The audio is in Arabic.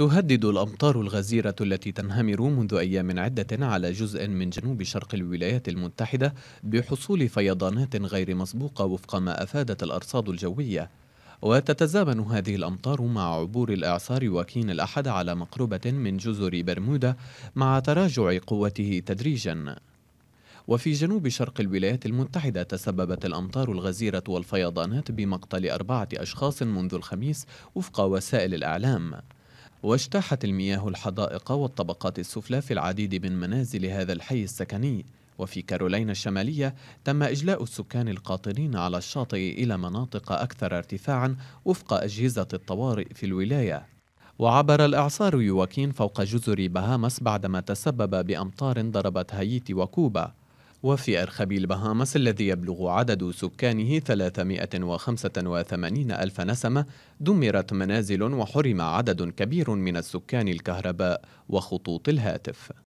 تهدد الأمطار الغزيرة التي تنهمر منذ أيام عدة على جزء من جنوب شرق الولايات المتحدة بحصول فيضانات غير مسبوقة وفق ما أفادت الأرصاد الجوية وتتزامن هذه الأمطار مع عبور الإعصار وكين الأحد على مقربة من جزر برمودا مع تراجع قوته تدريجاً وفي جنوب شرق الولايات المتحدة تسببت الأمطار الغزيرة والفيضانات بمقتل أربعة أشخاص منذ الخميس وفق وسائل الإعلام واجتاحت المياه الحدائق والطبقات السفلى في العديد من منازل هذا الحي السكني وفي كارولينا الشمالية تم إجلاء السكان القاطنين على الشاطئ إلى مناطق أكثر ارتفاعا وفق أجهزة الطوارئ في الولاية وعبر الإعصار يواكين فوق جزر بهامس بعدما تسبب بأمطار ضربت هايتي وكوبا وفي أرخبيل البهامس الذي يبلغ عدد سكانه 385 ألف نسمة دمرت منازل وحرم عدد كبير من السكان الكهرباء وخطوط الهاتف